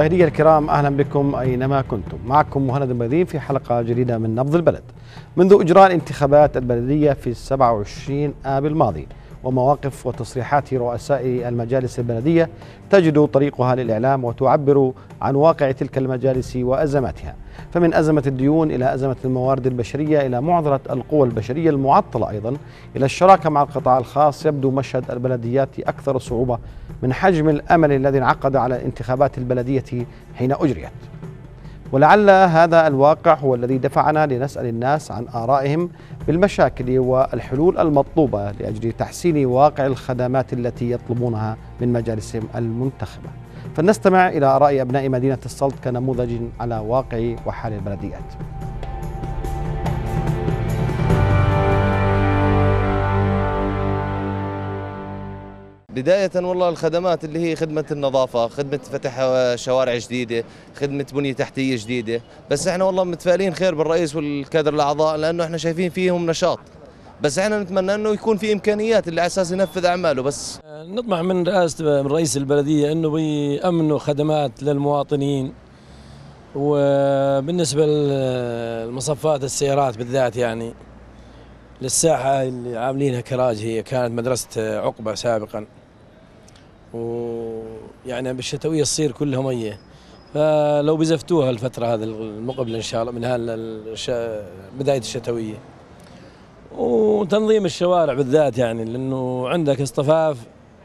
مشاهدي الكرام أهلا بكم أينما كنتم معكم مهند المدين في حلقة جديدة من نبض البلد منذ إجراء الانتخابات البلدية في 27 آب الماضي ومواقف وتصريحات رؤساء المجالس البلدية تجد طريقها للإعلام وتعبر عن واقع تلك المجالس وأزماتها فمن أزمة الديون إلى أزمة الموارد البشرية إلى معضلة القوى البشرية المعطلة أيضا إلى الشراكة مع القطاع الخاص يبدو مشهد البلديات أكثر صعوبة من حجم الأمل الذي انعقد على الانتخابات البلدية حين أجريت ولعل هذا الواقع هو الذي دفعنا لنسأل الناس عن آرائهم بالمشاكل والحلول المطلوبة لأجل تحسين واقع الخدمات التي يطلبونها من مجالسهم المنتخبة فلنستمع إلى آراء أبناء مدينة السلط كنموذج على واقع وحال البلديات بداية والله الخدمات اللي هي خدمة النظافة خدمة فتح شوارع جديدة خدمة بنية تحتية جديدة بس احنا والله متفائلين خير بالرئيس والكادر الأعضاء لأنه احنا شايفين فيهم نشاط بس احنا نتمنى انه يكون في امكانيات اللي على اساس ينفذ اعماله بس نطمح من رئاسه من رئيس البلديه انه بيامنوا خدمات للمواطنين وبالنسبه للمصفات السيارات بالذات يعني للساحه اللي عاملينها كراج هي كانت مدرسه عقبه سابقا ويعني بالشتويه تصير كلها ميه فلو بزفتوها الفتره هذه المقبله ان شاء الله من هالش... بدايه الشتويه وتنظيم الشوارع بالذات يعني لانه عندك اصطفاف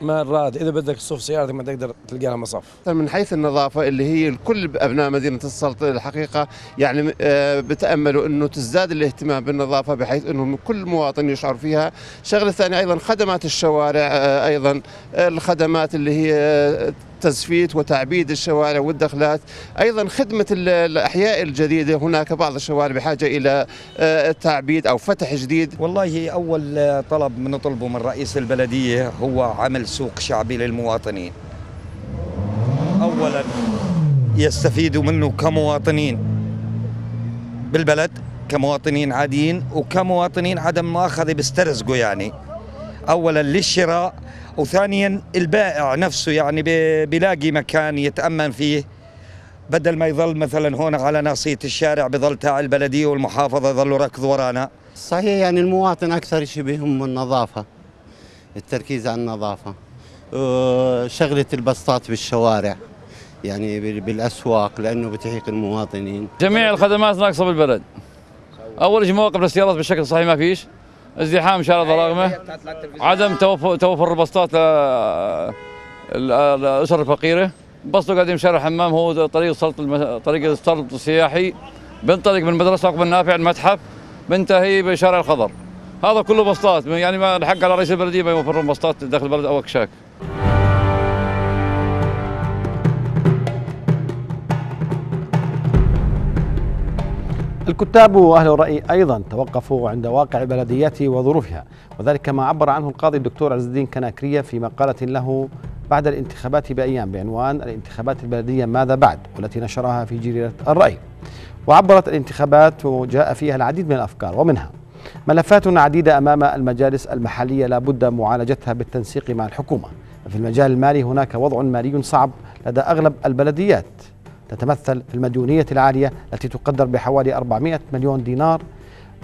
ما اذا بدك تصف سيارتك ما تقدر تلقاها مصف من حيث النظافه اللي هي كل ابناء مدينه السلطنه الحقيقه يعني آه، بتاملوا انه تزداد الاهتمام بالنظافه بحيث انه كل مواطن يشعر فيها شغله ثانيه ايضا خدمات الشوارع آه، ايضا آه، الخدمات اللي هي تزفيت وتعبيد الشوارع والدخلات أيضا خدمة الأحياء الجديدة هناك بعض الشوارع بحاجة إلى آه، تعبيد أو فتح جديد والله أول آه، طلب نطلبه من رئيس البلدية هو عمل سوق شعبي للمواطنين أولا يستفيدوا منه كمواطنين بالبلد كمواطنين عاديين وكمواطنين عدم مؤاخذة بيسترزقوا يعني اولا للشراء وثانيا البائع نفسه يعني بيلاقي مكان يتامن فيه بدل ما يظل مثلا هون على ناصيه الشارع بظل تاع البلديه والمحافظه يظلوا ركض ورانا صحيح يعني المواطن اكثر شيء بهم النظافه التركيز على النظافه أه، شغله البسطات بالشوارع يعني بالاسواق لانه بتحيق المواطنين جميع الخدمات ناقصه بالبلد اول شيء مواقف للسيارات بشكل صحيح ما فيش ازدحام شارع رغمه أيوة، عدم توفر, توفر البسطات للاسر الفقيره بسطه قديم شارع الحمام هو طريق سلط طريق السلط السياحي بنطلق من مدرسه عقب النافع المتحف بنتهي بشارع الخضر هذا كله بسطات يعني ما الحق على رئيس البلديه ما يوفر بسطات داخل البلد او اكشاك الكتاب واهل الراي ايضا توقفوا عند واقع البلديات وظروفها وذلك ما عبر عنه القاضي الدكتور عز الدين كناكريه في مقاله له بعد الانتخابات بايام بعنوان الانتخابات البلديه ماذا بعد والتي نشرها في جريده الراي وعبرت الانتخابات وجاء فيها العديد من الافكار ومنها ملفات عديده امام المجالس المحليه لا بد معالجتها بالتنسيق مع الحكومه في المجال المالي هناك وضع مالي صعب لدى اغلب البلديات تتمثل في المديونية العالية التي تقدر بحوالي 400 مليون دينار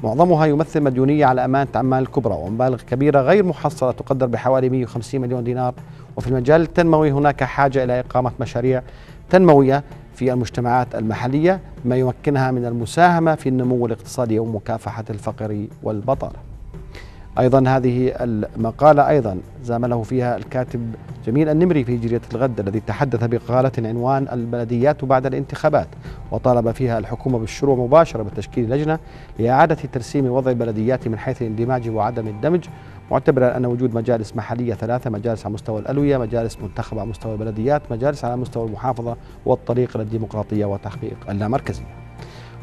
معظمها يمثل مديونية على أمانة عمال الكبرى ومبالغ كبيرة غير محصلة تقدر بحوالي 150 مليون دينار وفي المجال التنموي هناك حاجة إلى إقامة مشاريع تنموية في المجتمعات المحلية ما يمكنها من المساهمة في النمو الاقتصادي ومكافحة الفقر والبطالة أيضا هذه المقالة أيضا زامله فيها الكاتب جميل النمري في جريدة الغد الذي تحدث بقالة عنوان البلديات بعد الانتخابات وطالب فيها الحكومة بالشروع مباشرة بتشكيل لجنة لإعادة ترسيم وضع البلديات من حيث الاندماج وعدم الدمج معتبرا أن وجود مجالس محلية ثلاثة مجالس على مستوى الألوية مجالس منتخبة على مستوى البلديات مجالس على مستوى المحافظة والطريق للديمقراطية وتحقيق اللامركزية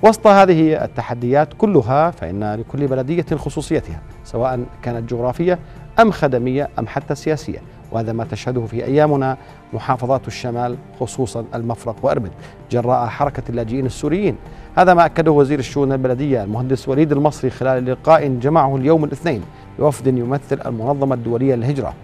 وسط هذه التحديات كلها فإن لكل بلدية خصوصيتها سواء كانت جغرافية أم خدمية أم حتى سياسية وهذا ما تشهده في أيامنا محافظات الشمال خصوصا المفرق وأربد جراء حركة اللاجئين السوريين هذا ما أكده وزير الشؤون البلدية المهندس وليد المصري خلال لقاء جمعه اليوم الاثنين بوفد يمثل المنظمة الدولية للهجرة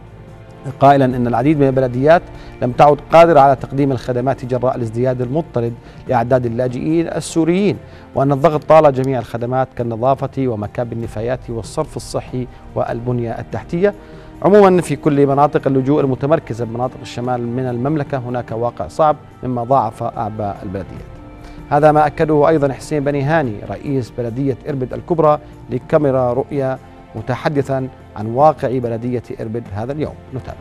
قائلا أن العديد من البلديات لم تعد قادرة على تقديم الخدمات جراء الازدياد المضطرد لأعداد اللاجئين السوريين وأن الضغط طال جميع الخدمات كالنظافة ومكاب النفايات والصرف الصحي والبنية التحتية عموما في كل مناطق اللجوء المتمركزة بمناطق الشمال من المملكة هناك واقع صعب مما ضاعف أعباء البلديات هذا ما أكده أيضا حسين بني هاني رئيس بلدية إربد الكبرى لكاميرا رؤيا متحدثا عن واقع بلدية إربد هذا اليوم نتابع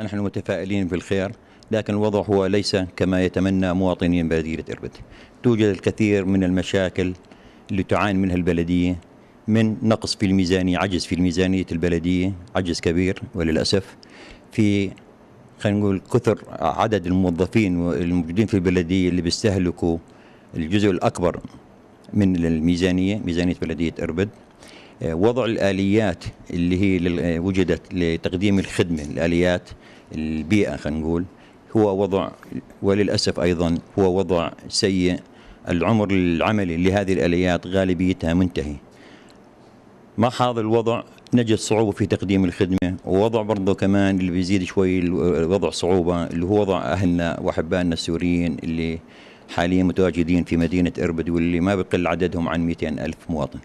نحن متفائلين بالخير لكن الوضع هو ليس كما يتمنى مواطنين بلدية إربد توجد الكثير من المشاكل اللي تعاني منها البلدية من نقص في الميزانية عجز في الميزانية البلدية عجز كبير وللأسف في خلينا نقول كثر عدد الموظفين الموجودين في البلدية اللي بيستهلكوا الجزء الأكبر من الميزانية ميزانية بلدية إربد آه، وضع الآليات اللي هي آه، وجدت لتقديم الخدمة الآليات البيئة خلينا نقول هو وضع وللأسف أيضا هو وضع سيء العمر العملي لهذه الآليات غالبيتها منتهي مع هذا الوضع نجد صعوبة في تقديم الخدمة ووضع برضه كمان اللي بيزيد شوي الوضع صعوبة اللي هو وضع أهلنا وأحبائنا السوريين اللي حاليا متواجدين في مدينة إربد واللي ما بقل عددهم عن 200 ألف مواطن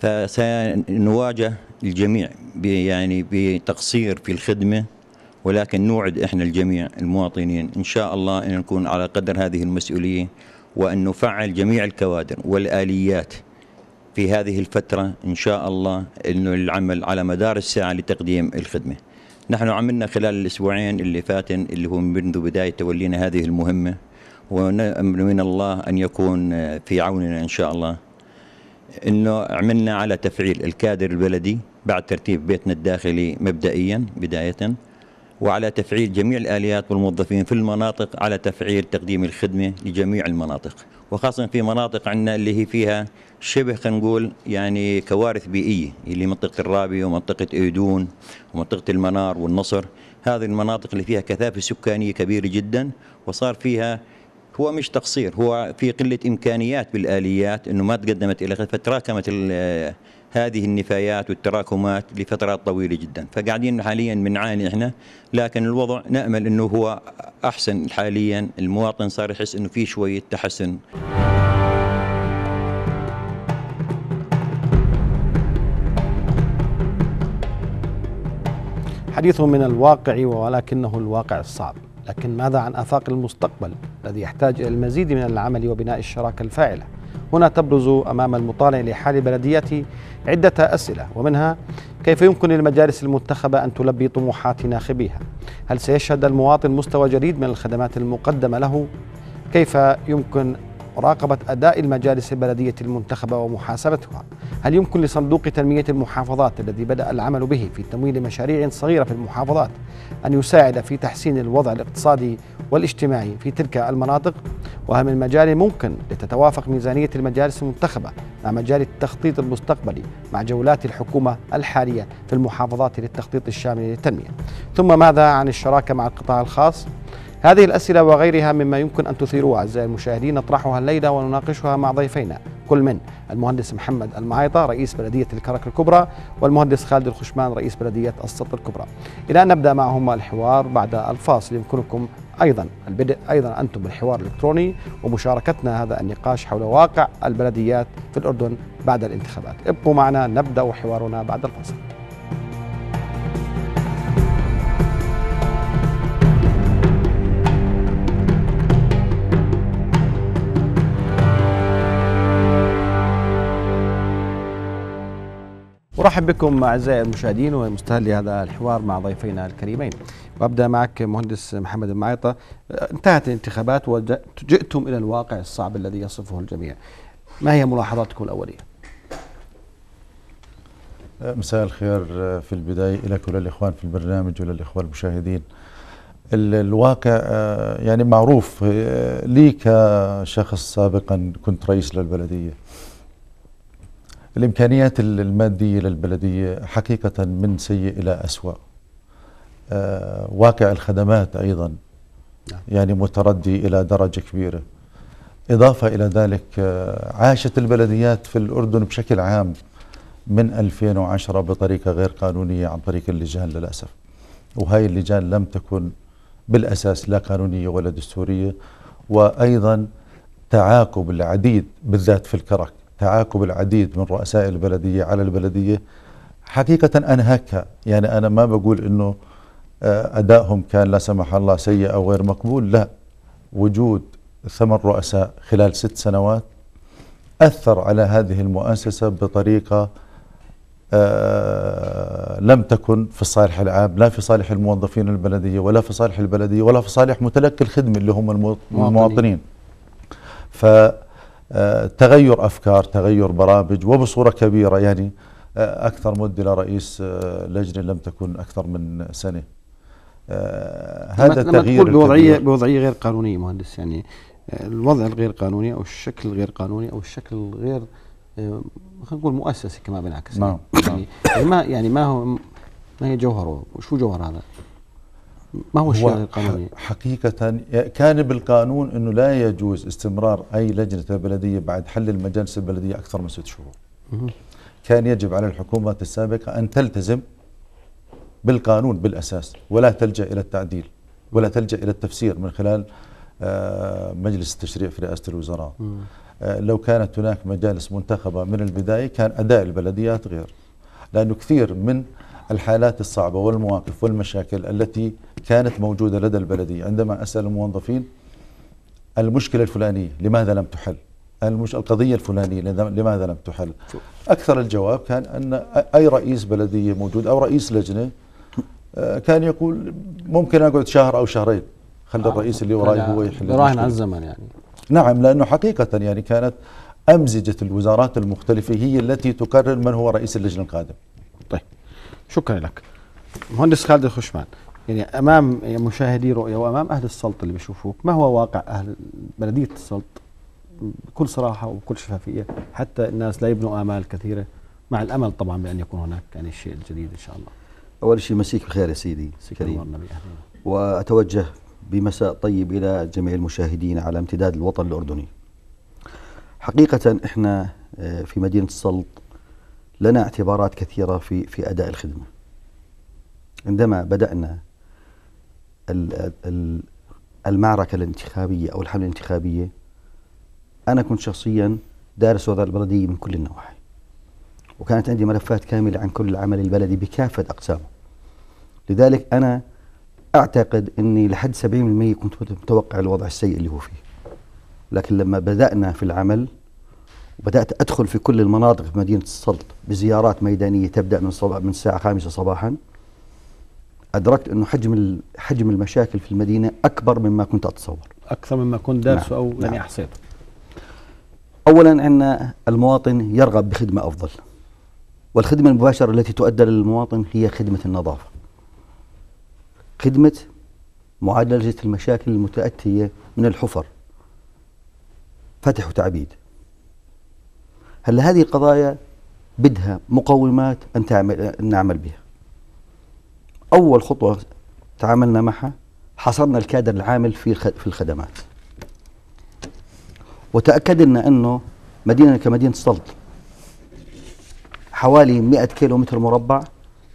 فسنواجه الجميع يعني بتقصير في الخدمة ولكن نوعد إحنا الجميع المواطنين إن شاء الله أن نكون على قدر هذه المسؤولية وأن نفعل جميع الكوادر والآليات في هذه الفترة إن شاء الله أنه العمل على مدار الساعة لتقديم الخدمة نحن عملنا خلال الأسبوعين اللي فاتن اللي هو منذ بداية تولينا هذه المهمة ونأمل من الله أن يكون في عوننا إن شاء الله أنه عملنا على تفعيل الكادر البلدي بعد ترتيب بيتنا الداخلي مبدئيا بداية وعلى تفعيل جميع الآليات والموظفين في المناطق على تفعيل تقديم الخدمة لجميع المناطق وخاصة في مناطق عندنا اللي هي فيها شبه خلينا نقول يعني كوارث بيئية اللي منطقة الرابية ومنطقة إيدون ومنطقة المنار والنصر هذه المناطق اللي فيها كثافة سكانية كبيرة جدا وصار فيها هو مش تقصير هو في قلة إمكانيات بالآليات أنه ما تقدمت إلى فتراكمت هذه النفايات والتراكمات لفترات طويلة جدا فقاعدين حاليا بنعاني إحنا لكن الوضع نأمل أنه هو أحسن حاليا المواطن صار يحس أنه في شوية تحسن حديث من الواقع ولكنه الواقع الصعب لكن ماذا عن آفاق المستقبل الذي يحتاج إلى المزيد من العمل وبناء الشراكة الفاعلة هنا تبرز أمام المطالع لحال بلدياتي عدة أسئلة ومنها كيف يمكن للمجالس المنتخبة أن تلبي طموحات ناخبيها هل سيشهد المواطن مستوى جديد من الخدمات المقدمة له كيف يمكن مراقبة أداء المجالس البلدية المنتخبة ومحاسبتها هل يمكن لصندوق تنمية المحافظات الذي بدأ العمل به في تمويل مشاريع صغيرة في المحافظات أن يساعد في تحسين الوضع الاقتصادي والاجتماعي في تلك المناطق وهل من مجال ممكن لتتوافق ميزانية المجالس المنتخبة مع مجال التخطيط المستقبلي مع جولات الحكومة الحالية في المحافظات للتخطيط الشامل للتنمية ثم ماذا عن الشراكة مع القطاع الخاص هذه الأسئلة وغيرها مما يمكن أن تثيروا أعزائي المشاهدين نطرحها الليلة ونناقشها مع ضيفينا كل من المهندس محمد المعيطة رئيس بلدية الكرك الكبرى والمهندس خالد الخشمان رئيس بلدية السط الكبرى إلى أن نبدأ معهما الحوار بعد الفاصل يمكنكم أيضا البدء أيضا أنتم بالحوار الإلكتروني ومشاركتنا هذا النقاش حول واقع البلديات في الأردن بعد الانتخابات ابقوا معنا نبدأ حوارنا بعد الفاصل ارحب بكم اعزائي المشاهدين ومستهل هذا الحوار مع ضيفينا الكريمين وابدا معك مهندس محمد المعيطه انتهت الانتخابات وجئتم الى الواقع الصعب الذي يصفه الجميع ما هي ملاحظاتكم الاوليه مساء الخير في البدايه لك وللاخوان في البرنامج وللاخوه المشاهدين الواقع آه، يعني معروف آه، لي كشخص سابقا كنت رئيس للبلديه الإمكانيات المادية للبلدية حقيقة من سيء إلى أسوأ آه، واقع الخدمات أيضا نعم. يعني متردي إلى درجة كبيرة إضافة إلى ذلك آه، عاشت البلديات في الأردن بشكل عام من 2010 بطريقة غير قانونية عن طريق اللجان للأسف وهي اللجان لم تكن بالأساس لا قانونية ولا دستورية وأيضا تعاقب العديد بالذات في الكرك تعاقب العديد من رؤساء البلدية على البلدية حقيقة أنهكها يعني أنا ما بقول أنه آه، أدائهم كان لا سمح الله سيء أو غير مقبول لا وجود ثمان رؤساء خلال ست سنوات أثر على هذه المؤسسة بطريقة آه لم تكن في الصالح العام لا في صالح الموظفين البلدية ولا في صالح البلدية ولا في صالح متلقي الخدمة اللي هم المواطنين ف تغير افكار تغير برامج وبصوره كبيره يعني اكثر مده لرئيس آه، لجنه لم تكن اكثر من سنه آه، هذا لما تغيير تقول بوضعيه بوضعيه غير قانونيه مهندس يعني آه، الوضع الغير قانوني او الشكل الغير قانوني او الشكل الغير خلينا نقول مؤسسي كما بينعكس نعم يعني،, يعني ما يعني ما هو ما هي جوهره وشو جوهر هذا؟ ما هو الشيء القانوني؟ حقيقة كان بالقانون أنه لا يجوز استمرار أي لجنة بلدية بعد حل المجالس البلدية أكثر من ست شهور كان يجب على الحكومات السابقة أن تلتزم بالقانون بالأساس ولا تلجأ إلى التعديل ولا تلجأ إلى التفسير من خلال آه، مجلس التشريع في رئاسة الوزراء آه، لو كانت هناك مجالس منتخبة من البداية كان أداء البلديات غير لأنه كثير من الحالات الصعبة والمواقف والمشاكل التي كانت موجودة لدى البلدية عندما أسأل الموظفين المشكلة الفلانية لماذا لم تحل المش... القضية الفلانية لماذا لم تحل أكثر الجواب كان أن أي رئيس بلدية موجود أو رئيس لجنة آه، كان يقول ممكن أقعد شهر أو شهرين خلي الرئيس اللي وراي هو يحل راهن على الزمن يعني نعم لأنه حقيقة يعني كانت أمزجة الوزارات المختلفة هي التي تقرر من هو رئيس اللجنة القادم طيب شكرا لك مهندس خالد الخشمان يعني امام مشاهدي رؤيا وامام اهل السلط اللي بيشوفوك ما هو واقع اهل بلديه السلط بكل صراحه وبكل شفافيه حتى الناس لا يبنوا امال كثيره مع الامل طبعا بان يكون هناك يعني شيء الجديد ان شاء الله. اول شيء مسيك بالخير يا سيدي كريم واتوجه بمساء طيب الى جميع المشاهدين على امتداد الوطن الاردني. حقيقه احنا آه، في مدينه السلط لنا اعتبارات كثيره في في اداء الخدمه. عندما بدانا المعركة الانتخابية أو الحملة الانتخابية أنا كنت شخصيا دارس وضع البلدية من كل النواحي وكانت عندي ملفات كاملة عن كل العمل البلدي بكافة أقسامه لذلك أنا أعتقد أني لحد 70% كنت متوقع الوضع السيء اللي هو فيه لكن لما بدأنا في العمل وبدأت أدخل في كل المناطق في مدينة السلط بزيارات ميدانية تبدأ من, من الساعة 5 صباحاً ادركت انه حجم حجم المشاكل في المدينه اكبر مما كنت اتصور اكثر مما كنت دارسه نعم. او يعني نعم. احصيته اولا ان المواطن يرغب بخدمه افضل والخدمه المباشره التي تؤدى للمواطن هي خدمه النظافه خدمه معالجه المشاكل المتاتيه من الحفر فتح وتعبيد هل هذه القضايا بدها مقومات ان تعمل ان نعمل بها اول خطوه تعاملنا معها حصرنا الكادر العامل في في الخدمات وتاكدنا انه مدينه كمدينه سلط حوالي 100 كيلو متر مربع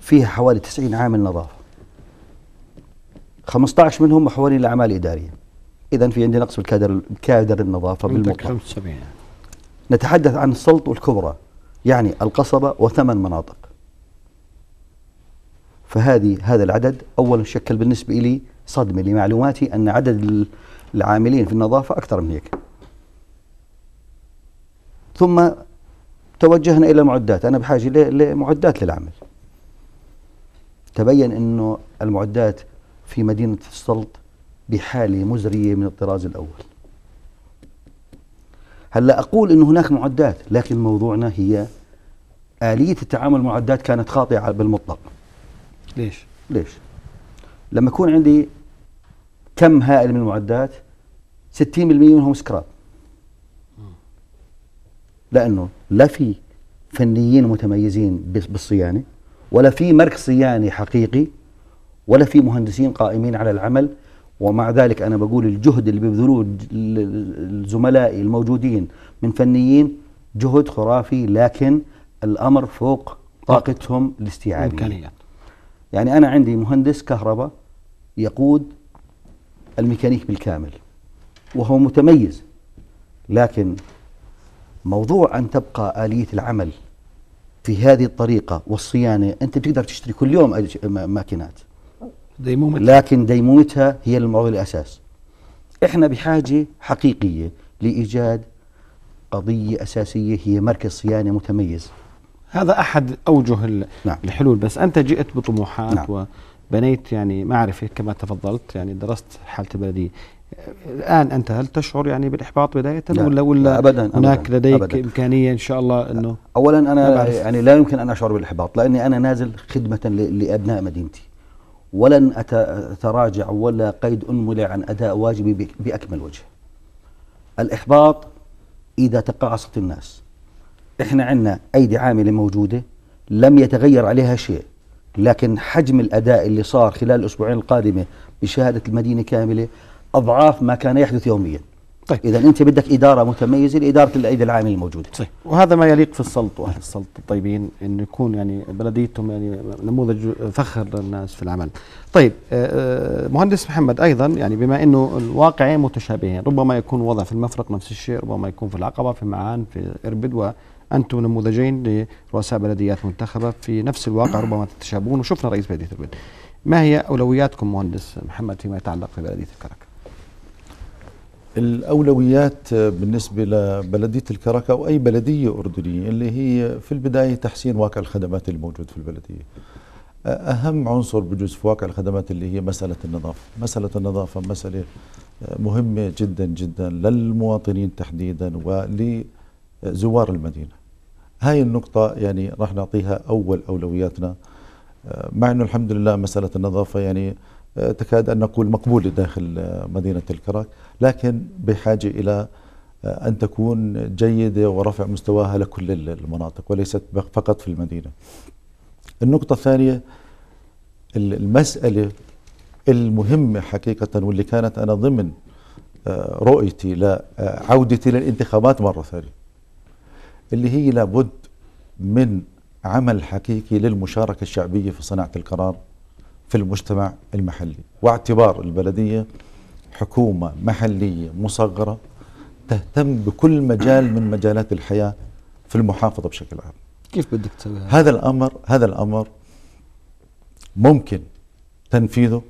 فيها حوالي 90 عامل نظافه 15 منهم محولين لاعمال اداريه اذا في عندي نقص بالكادر كادر النظافه بالمطلق نتحدث عن السلط والكبرى يعني القصبه وثمان مناطق فهذه هذا العدد أولا شكل بالنسبة لي صدمة لمعلوماتي أن عدد العاملين في النظافة أكثر من هيك ثم توجهنا إلى المعدات أنا بحاجة لمعدات للعمل تبين أنه المعدات في مدينة السلط بحالة مزرية من الطراز الأول هلا أقول انه هناك معدات لكن موضوعنا هي آلية التعامل مع المعدات كانت خاطئة بالمطلق ليش؟ ليش؟ لما يكون عندي كم هائل من المعدات 60% منهم سكراب لانه لا في فنيين متميزين بالصيانه ولا في مركز صياني حقيقي ولا في مهندسين قائمين على العمل ومع ذلك انا بقول الجهد اللي بيبذلوه الزملاء الموجودين من فنيين جهد خرافي لكن الامر فوق طاقتهم الاستيعابيه يعني أنا عندي مهندس كهرباء يقود الميكانيك بالكامل وهو متميز لكن موضوع أن تبقى آلية العمل في هذه الطريقة والصيانة أنت بتقدر تشتري كل يوم ماكينات ديمومتها لكن ديمومتها هي الموضوع الأساس إحنا بحاجة حقيقية لإيجاد قضية أساسية هي مركز صيانة متميز هذا أحد أوجه نعم. الحلول بس أنت جئت بطموحات نعم. وبنيت يعني معرفة كما تفضلت يعني درست حالة البلدية الآن أنت هل تشعر يعني بالإحباط بداية لا ولا ولا أبدا هناك أبداً لديك أبداً إمكانية إن شاء الله أنه أولا أنا يعني لا يمكن أن أشعر بالإحباط لأني أنا نازل خدمة لأبناء مدينتي ولن أتراجع ولا قيد أنملي عن أداء واجبي بأكمل وجه الإحباط إذا تقاعصت الناس احنا عندنا ايدي عامله موجوده لم يتغير عليها شيء لكن حجم الاداء اللي صار خلال الاسبوعين القادمه بشهاده المدينه كامله اضعاف ما كان يحدث يوميا طيب اذا انت بدك اداره متميزه لاداره الايدي العامله الموجوده صحيح طيب. وهذا ما يليق في السلط واهل السلط الطيبين انه يكون يعني بلديتهم يعني نموذج فخر للناس في العمل طيب آه، آه، مهندس محمد ايضا يعني بما انه الواقعين متشابهين ربما يكون وضع في المفرق نفس الشيء ربما يكون في العقبه في معان في اربد انتم نموذجين لرؤساء بلديات منتخبه في نفس الواقع ربما تتشابهون وشفنا رئيس بلديه البلد. ما هي اولوياتكم مهندس محمد فيما يتعلق في بلديه الكرك؟ الأولويات بالنسبة لبلدية الكركة وأي بلدية أردنية اللي هي في البداية تحسين واقع الخدمات الموجود في البلدية أهم عنصر بجوز في واقع الخدمات اللي هي مسألة النظافة مسألة النظافة مسألة مهمة جدا جدا للمواطنين تحديدا ولزوار المدينة هاي النقطة يعني راح نعطيها أول أولوياتنا آه، مع أنه الحمد لله مسألة النظافة يعني آه، تكاد أن نقول مقبولة داخل آه، مدينة الكرك لكن بحاجة إلى أن تكون جيدة ورفع مستواها لكل المناطق وليست فقط في المدينة النقطة الثانية المسألة المهمة حقيقة واللي كانت أنا ضمن رؤيتي لعودتي للانتخابات مرة ثانية اللي هي لابد من عمل حقيقي للمشاركة الشعبية في صناعة القرار في المجتمع المحلي واعتبار البلدية حكومة محلية مصغرة تهتم بكل مجال من مجالات الحياة في المحافظة بشكل عام كيف بدك تسوي هذا الأمر هذا الأمر ممكن تنفيذه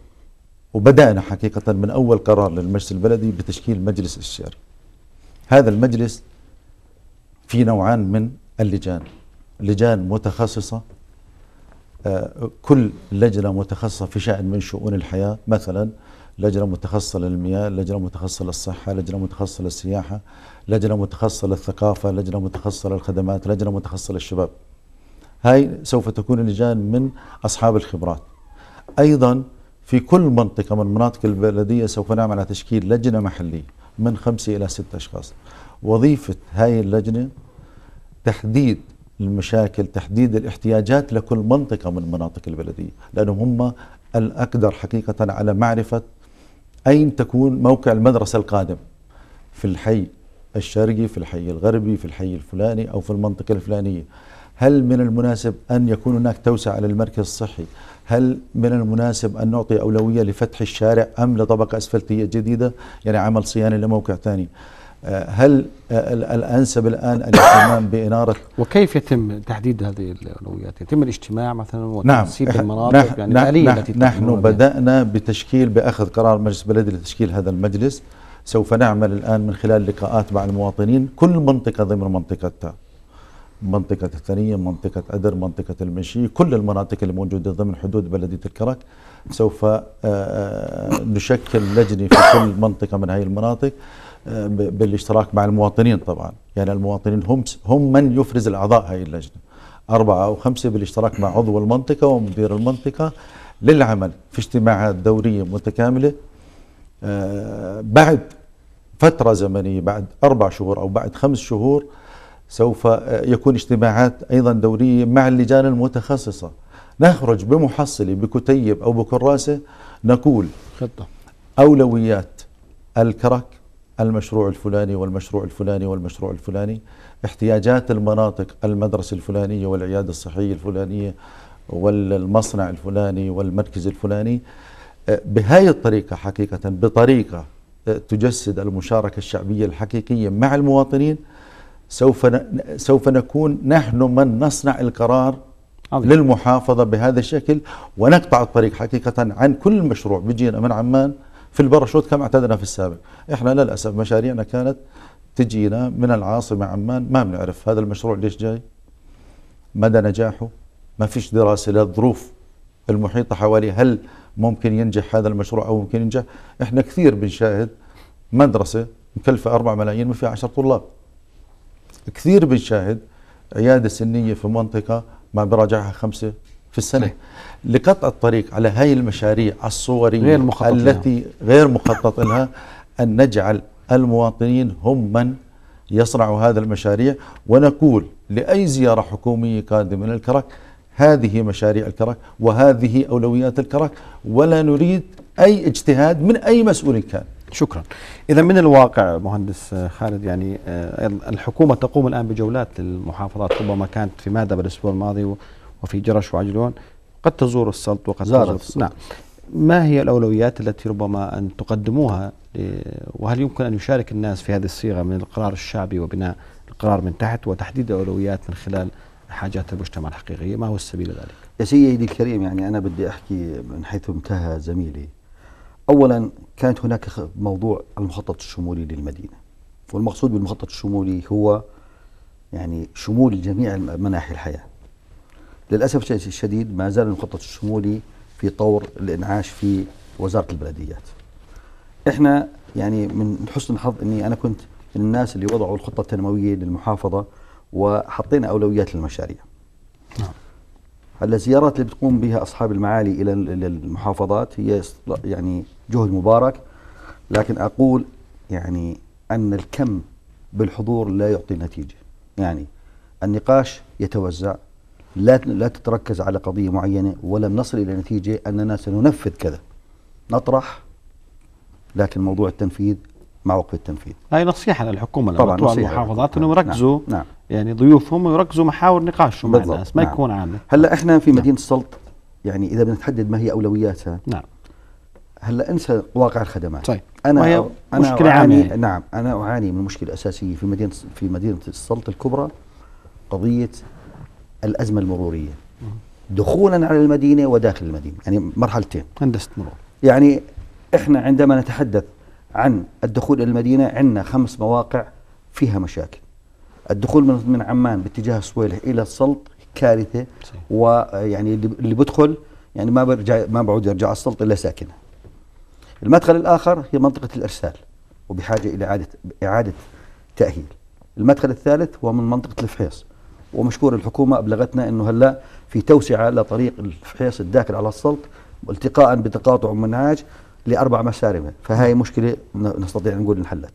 وبدأنا حقيقة من أول قرار للمجلس البلدي بتشكيل مجلس استشاري هذا المجلس في نوعان من اللجان لجان متخصصة آه، كل لجنة متخصصة في شأن من شؤون الحياة مثلا لجنة متخصصة للمياه لجنة متخصصة للصحة لجنة متخصصة للسياحة لجنة متخصصة للثقافة لجنة متخصصة للخدمات لجنة متخصصة للشباب هاي سوف تكون اللجان من أصحاب الخبرات أيضا في كل منطقة من مناطق البلدية سوف نعمل على تشكيل لجنة محلية من خمسة إلى ستة أشخاص وظيفة هاي اللجنة تحديد المشاكل تحديد الاحتياجات لكل منطقة من مناطق البلدية لأنهم هم الأقدر حقيقة على معرفة أين تكون موقع المدرسة القادم في الحي الشرقي في الحي الغربي في الحي الفلاني أو في المنطقة الفلانية هل من المناسب أن يكون هناك توسع على المركز الصحي هل من المناسب أن نعطي أولوية لفتح الشارع أم لطبقة أسفلتية جديدة يعني عمل صيانة لموقع ثاني آه، هل آه، الانسب الان الاهتمام باناره وكيف يتم تحديد هذه الاولويات؟ يتم الاجتماع مثلا وتنسيب نعم المناطق يعني نح التي نحن بدانا بتشكيل باخذ قرار مجلس بلدي لتشكيل هذا المجلس سوف نعمل الان من خلال لقاءات مع المواطنين كل منطقه ضمن منطقتها منطقة الثانية منطقة أدر منطقة المشي كل المناطق الموجودة ضمن حدود بلدية الكرك سوف آه، نشكل لجنة في كل منطقة من هذه المناطق بالاشتراك مع المواطنين طبعا يعني المواطنين هم هم من يفرز الاعضاء هذه اللجنه اربعه او خمسه بالاشتراك مع عضو المنطقه ومدير المنطقه للعمل في اجتماعات دوريه متكامله آه، بعد فتره زمنيه بعد اربع شهور او بعد خمس شهور سوف آه، يكون اجتماعات ايضا دوريه مع اللجان المتخصصه نخرج بمحصله بكتيب او بكراسه نقول خطه اولويات الكرك المشروع الفلاني والمشروع الفلاني والمشروع الفلاني احتياجات المناطق المدرسة الفلانية والعيادة الصحية الفلانية والمصنع الفلاني والمركز الفلاني أه، بهاي الطريقة حقيقة بطريقة أه، تجسد المشاركة الشعبية الحقيقية مع المواطنين سوف سوف نكون نحن من نصنع القرار عظيم. للمحافظة بهذا الشكل ونقطع الطريق حقيقة عن كل مشروع بيجينا من عمان في الباراشوت كما اعتدنا في السابق احنا للاسف مشاريعنا كانت تجينا من العاصمه عمان ما بنعرف هذا المشروع ليش جاي مدى نجاحه ما فيش دراسه للظروف المحيطه حواليه هل ممكن ينجح هذا المشروع او ممكن ينجح احنا كثير بنشاهد مدرسه مكلفه 4 ملايين ما فيها 10 طلاب كثير بنشاهد عياده سنيه في منطقه ما براجعها خمسه في السنة لقطع الطريق على هاي المشاريع الصورية غير مخطط التي لها. غير مخطط لها أن نجعل المواطنين هم من يصنعوا هذا المشاريع ونقول لأي زيارة حكومية قادمة للكرك هذه مشاريع الكرك وهذه أولويات الكرك ولا نريد أي اجتهاد من أي مسؤول كان شكرا إذا من الواقع مهندس خالد يعني آه، الحكومة تقوم الآن بجولات للمحافظات ربما كانت في مادة بالأسبوع الماضي وفي جرش وعجلون قد تزور السلط وقد تزور السلط. نعم ما هي الأولويات التي ربما أن تقدموها وهل يمكن أن يشارك الناس في هذه الصيغة من القرار الشعبي وبناء القرار من تحت وتحديد الأولويات من خلال حاجات المجتمع الحقيقية ما هو السبيل لذلك يا سيدي الكريم يعني أنا بدي أحكي من حيث انتهى زميلي أولا كانت هناك موضوع المخطط الشمولي للمدينة والمقصود بالمخطط الشمولي هو يعني شمول جميع مناحي الحياة للأسف الشديد ما زال المخطط الشمولي في طور الإنعاش في وزارة البلديات إحنا يعني من حسن الحظ أني أنا كنت من الناس اللي وضعوا الخطة التنموية للمحافظة وحطينا أولويات للمشاريع نعم. هلا الزيارات اللي بتقوم بها أصحاب المعالي إلى المحافظات هي يعني جهد مبارك لكن أقول يعني أن الكم بالحضور لا يعطي نتيجة يعني النقاش يتوزع لا لا تتركز على قضية معينة ولم نصل إلى نتيجة أننا سننفذ كذا نطرح لكن موضوع التنفيذ مع وقف التنفيذ هاي نصيحة للحكومة طبعا نصيحة المحافظات أنهم نعم، يركزوا نعم. نعم. يعني ضيوفهم ويركزوا محاور نقاشهم مع الناس ما نعم. يكون عامة هلا احنا في نعم. مدينة نعم. السلط يعني إذا بدنا ما هي أولوياتها نعم هلا انسى واقع الخدمات طيب انا وهي انا مشكله أعاني يعني؟ نعم انا اعاني من مشكله اساسيه في مدينه في مدينه السلط الكبرى قضيه الأزمة المرورية دخولا على المدينة وداخل المدينة يعني مرحلتين هندسة مرور يعني إحنا عندما نتحدث عن الدخول إلى المدينة عندنا خمس مواقع فيها مشاكل الدخول من من عمان باتجاه الصويلح إلى السلط كارثة ويعني اللي بدخل يعني ما برجع ما بعود يرجع السلط إلا ساكنة المدخل الآخر هي منطقة الإرسال وبحاجة إلى إعادة إعادة تأهيل المدخل الثالث هو من منطقة الفحيص ومشكور الحكومة أبلغتنا أنه هلا في توسعة لطريق الفحيص الداخل على السلط التقاء بتقاطع منهاج لأربع مسارمة فهي مشكلة نستطيع نقول انحلت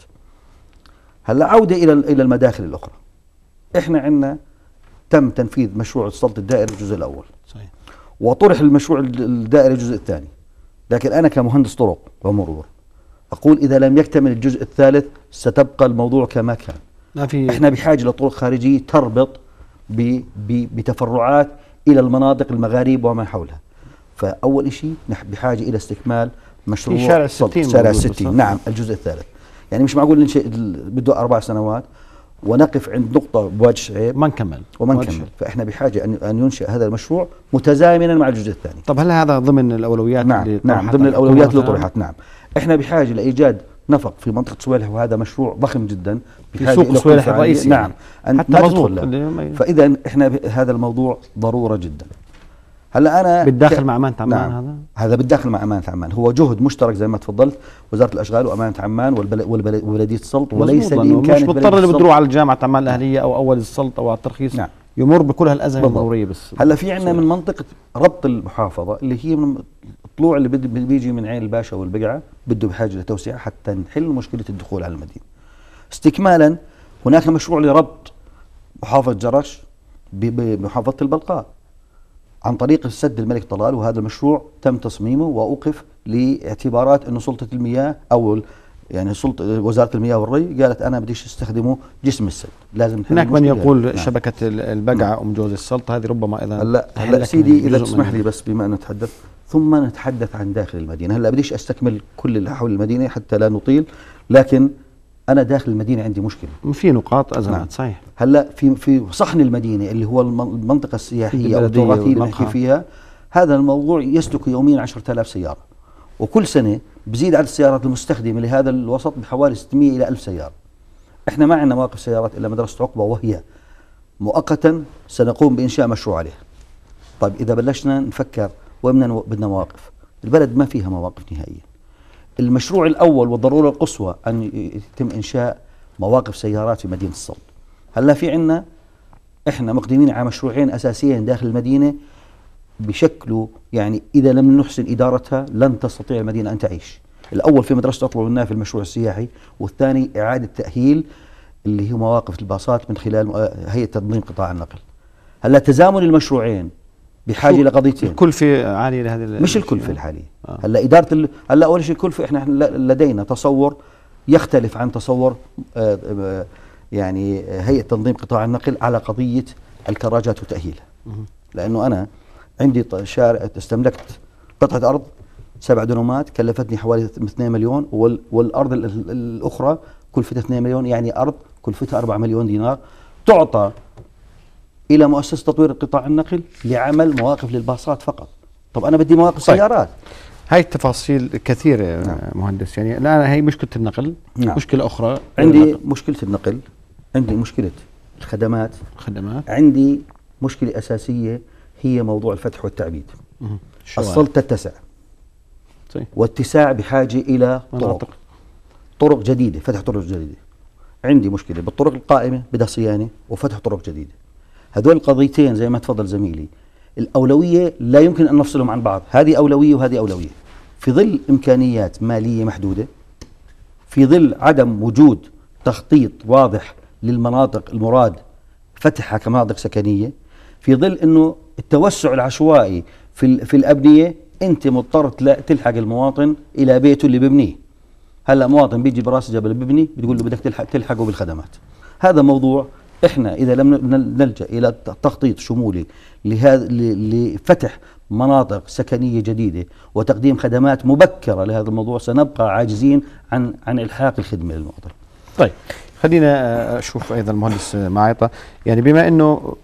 هلا عودة إلى إلى المداخل الأخرى إحنا عندنا تم تنفيذ مشروع السلط الدائري الجزء الأول صحيح وطرح المشروع الدائري الجزء الثاني لكن أنا كمهندس طرق ومرور أقول إذا لم يكتمل الجزء الثالث ستبقى الموضوع كما كان ما في احنا بحاجه لطرق خارجيه تربط بتفرعات إلى المناطق المغاريب وما حولها فأول شيء نحن بحاجة إلى استكمال مشروع في شارع الستين شارع الستين نعم الجزء الثالث يعني مش معقول بده أربع سنوات ونقف عند نقطة بواد شعيب ما نكمل وما نكمل فإحنا بحاجة أن أن ينشأ هذا المشروع متزامنا مع الجزء الثاني طب هل هذا ضمن الأولويات نعم اللي نعم ضمن الأولويات اللي نعم. طرحت نعم إحنا بحاجة لإيجاد نفق في منطقه سويلح وهذا مشروع ضخم جدا في سوق سويلح الرئيسي نعم أن حتى ما فاذا احنا هذا الموضوع ضروره جدا هلا انا بالداخل ك... مع امانه عمان نعم. هذا هذا بالداخل مع امانه عمان هو جهد مشترك زي ما تفضلت وزاره الاشغال وامانه عمان والبل... والبلديه السلط وليس الامكان مش مضطر اللي بتروح على جامعه عمان الاهليه او اول السلط او على الترخيص نعم يمر بكل هالازمه الضروريه بس هلا في عندنا من منطقه ربط المحافظه اللي هي من الطلوع اللي بيجي من عين الباشا والبقعه بده بحاجه لتوسعه حتى نحل مشكله الدخول على المدينه. استكمالا هناك مشروع لربط محافظه جرش بمحافظه البلقاء عن طريق السد الملك طلال وهذا المشروع تم تصميمه واوقف لاعتبارات انه سلطه المياه او يعني سلطة وزارة المياه والري قالت أنا بديش استخدمه جسم السد لازم هناك من يقول نعم. شبكة البقعة نعم. أم جوز السلطة هذه ربما أيضا هلا هلا سيدي إذا تسمح لي بس بما أن نتحدث ثم نتحدث عن داخل المدينة هلا بديش أستكمل كل اللي حول المدينة حتى لا نطيل لكن أنا داخل المدينة عندي مشكلة في نقاط أزمات نعم. صحيح هلا في في صحن المدينة اللي هو المنطقة السياحية أو التراثية اللي فيها هذا الموضوع يسلك يوميا 10000 سيارة وكل سنة بزيد عدد السيارات المستخدمة لهذا الوسط بحوالي 600 إلى 1000 سيارة احنا ما عندنا مواقف سيارات إلا مدرسة عقبة وهي مؤقتا سنقوم بإنشاء مشروع عليه طيب إذا بلشنا نفكر وين بدنا مواقف البلد ما فيها مواقف نهائيا المشروع الأول والضرورة القصوى أن يتم إنشاء مواقف سيارات في مدينة الصلب هلا في عنا احنا مقدمين على مشروعين اساسيين داخل المدينه بشكله يعني إذا لم نحسن إدارتها لن تستطيع المدينة أن تعيش الأول في مدرسة أطلب في المشروع السياحي والثاني إعادة تأهيل اللي هي مواقف الباصات من خلال هيئة تنظيم قطاع النقل هلا تزامن المشروعين بحاجه لقضيتين الكلفه عاليه لهذه مش الكلفه آه. الحاليه آه. هلا اداره ال... هلا اول شيء الكلفه احنا لدينا تصور يختلف عن تصور آه آه يعني هيئه تنظيم قطاع النقل على قضيه الكراجات وتاهيلها لانه انا عندي شارع استملكت قطعة أرض سبع دونمات كلفتني حوالي 2 مليون والأرض الأخرى كلفتها 2 مليون يعني أرض كلفتها 4 مليون دينار تعطى إلى مؤسسة تطوير قطاع النقل لعمل مواقف للباصات فقط طب أنا بدي مواقف طيب. سيارات هاي التفاصيل كثيرة نعم. مهندس يعني الآن هي مشكلة النقل نعم. مشكلة أخرى عندي النقل. مشكلة النقل عندي مشكلة الخدمات الخدمات عندي مشكلة أساسية هي موضوع الفتح والتعبيد السلطة تتسع طيب. واتساع بحاجة إلى طرق طرق جديدة فتح طرق جديدة عندي مشكلة بالطرق القائمة بدها صيانة وفتح طرق جديدة هذول القضيتين زي ما تفضل زميلي الأولوية لا يمكن أن نفصلهم عن بعض هذه أولوية وهذه أولوية في ظل إمكانيات مالية محدودة في ظل عدم وجود تخطيط واضح للمناطق المراد فتحها كمناطق سكنية في ظل أنه التوسع العشوائي في في الابنيه انت مضطر تلحق المواطن الى بيته اللي ببنيه هلا مواطن بيجي براس جبل ببني بتقول له بدك تلحق تلحقه بالخدمات هذا موضوع احنا اذا لم نلجا الى تخطيط شمولي لهذا لفتح مناطق سكنيه جديده وتقديم خدمات مبكره لهذا الموضوع سنبقى عاجزين عن عن الحاق الخدمه للمواطن. طيب خلينا آه، اشوف ايضا المهندس آه، معيطه يعني بما انه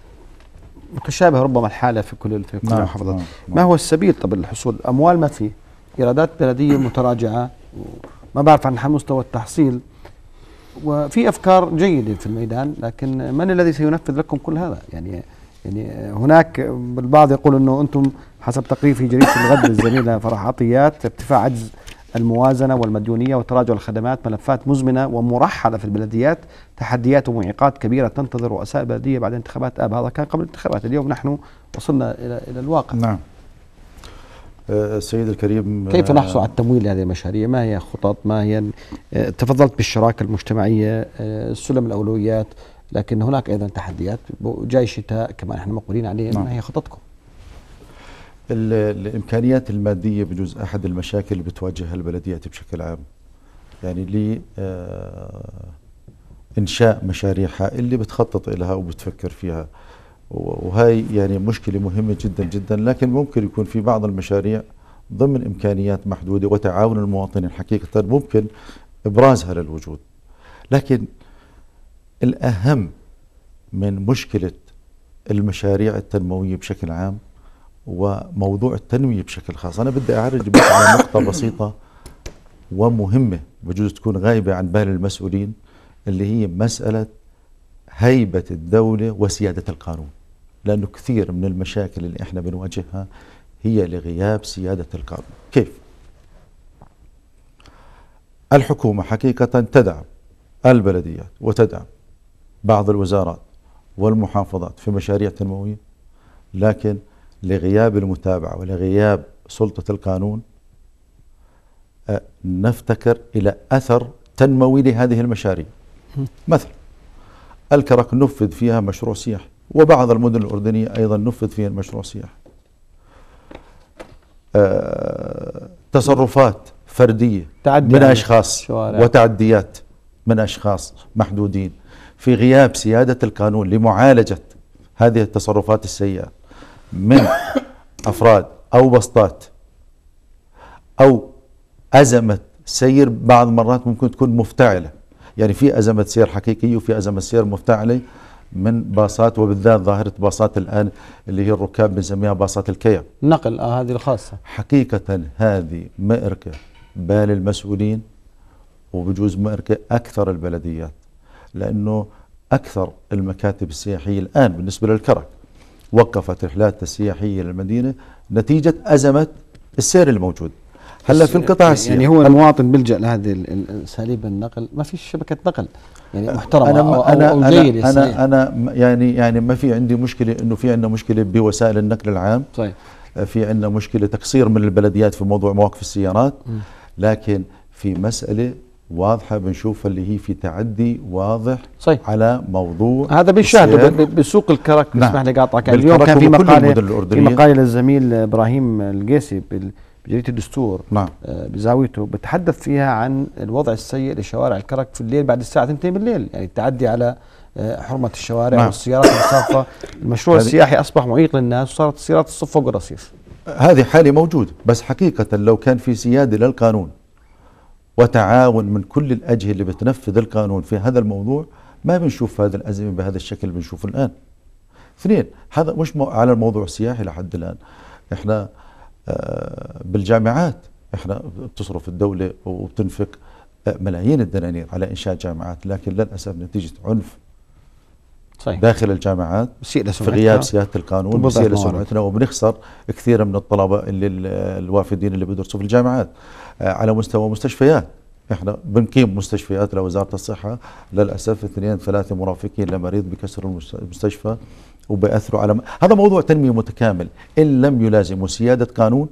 متشابه ربما الحالة في كل في كل نعم المحافظات نعم،, نعم ما هو السبيل طب للحصول أموال ما في إيرادات بلدية متراجعة ما بعرف عن مستوى التحصيل وفي أفكار جيدة في الميدان لكن من الذي سينفذ لكم كل هذا يعني يعني هناك البعض يقول انه انتم حسب تقرير في جريده الغد الزميله فرح عطيات ارتفاع عجز الموازنة والمديونية وتراجع الخدمات ملفات مزمنة ومرحلة في البلديات تحديات ومعيقات كبيرة تنتظر رؤساء البلدية بعد انتخابات آب هذا كان قبل الانتخابات اليوم نحن وصلنا إلى إلى الواقع نعم آه، السيد الكريم آه، كيف نحصل على التمويل لهذه المشاريع ما هي خطط ما هي آه، تفضلت بالشراكة المجتمعية سلم الأولويات لكن هناك أيضا تحديات جاي شتاء كما نحن مقبلين عليه نعم. ما هي خططكم الامكانيات الماديه بجوز احد المشاكل اللي بتواجهها البلديات بشكل عام يعني ل آه، انشاء مشاريعها اللي بتخطط لها وبتفكر فيها وهي يعني مشكله مهمه جدا جدا لكن ممكن يكون في بعض المشاريع ضمن امكانيات محدوده وتعاون المواطنين حقيقه ممكن ابرازها للوجود لكن الاهم من مشكله المشاريع التنمويه بشكل عام وموضوع التنمية بشكل خاص أنا بدي أعرج بس على نقطة بسيطة ومهمة بجوز تكون غايبة عن بال المسؤولين اللي هي مسألة هيبة الدولة وسيادة القانون لأنه كثير من المشاكل اللي إحنا بنواجهها هي لغياب سيادة القانون كيف؟ الحكومة حقيقة تدعم البلديات وتدعم بعض الوزارات والمحافظات في مشاريع تنموية لكن لغياب المتابعة ولغياب سلطة القانون أه، نفتكر إلى أثر تنموي لهذه المشاريع مثلا الكرك نفذ فيها مشروع سياحي وبعض المدن الأردنية أيضا نفذ فيها المشروع السياحي أه، تصرفات فردية من أشخاص شوارع. وتعديات من أشخاص محدودين في غياب سيادة القانون لمعالجة هذه التصرفات السيئة من أفراد أو بسطات أو أزمة سير بعض مرات ممكن تكون مفتعلة يعني في أزمة سير حقيقية وفي أزمة سير مفتعلة من باصات وبالذات ظاهرة باصات الآن اللي هي الركاب بنسميها باصات الكيا نقل آه هذه الخاصة حقيقة هذه مأركة بال المسؤولين وبجوز مأركة أكثر البلديات لأنه أكثر المكاتب السياحية الآن بالنسبة للكرك وقفت رحلات السياحية للمدينة نتيجة أزمة السير الموجود هلا في القطاع السياحي يعني هو المواطن بيلجأ لهذه الأساليب النقل ما في شبكة نقل يعني محترمة أنا أو, أنا أو أنا, أنا, أنا, أنا يعني يعني ما في عندي مشكلة إنه في عندنا مشكلة بوسائل النقل العام طيب في عندنا مشكلة تقصير من البلديات في موضوع مواقف السيارات م. لكن في مسألة واضحه بنشوفها اللي هي في تعدي واضح صحيح. على موضوع هذا بنشاهده بسوق الكرك نعم. اسمح لي قاطعك اليوم كان في مقاله في مقاله للزميل ابراهيم القيسي بجريده الدستور نعم. آه، بزاويته بتحدث فيها عن الوضع السيء لشوارع الكرك في الليل بعد الساعه 2 بالليل يعني التعدي على آه، حرمه الشوارع نعم. والسيارات المسافه المشروع السياحي اصبح معيق للناس وصارت السيارات الصف فوق الرصيف هذه حاله موجوده بس حقيقه لو كان في سياده للقانون وتعاون من كل الأجهزة اللي بتنفذ القانون في هذا الموضوع ما بنشوف هذا الأزمة بهذا الشكل اللي بنشوفه الآن اثنين هذا مش على الموضوع السياحي لحد الآن احنا آه، بالجامعات احنا بتصرف الدولة وبتنفق آه، ملايين الدنانير على إنشاء جامعات لكن للأسف نتيجة عنف صحيح. داخل الجامعات في غياب سياده القانون بسيء لسمعتنا وبنخسر كثير من الطلبه اللي الوافدين اللي بيدرسوا في الجامعات آه، على مستوى مستشفيات احنا بنقيم مستشفيات لوزاره الصحه للاسف اثنين ثلاثه مرافقين لمريض بكسر المستشفى وبأثروا على م... هذا موضوع تنميه متكامل ان لم يلازمه سياده قانون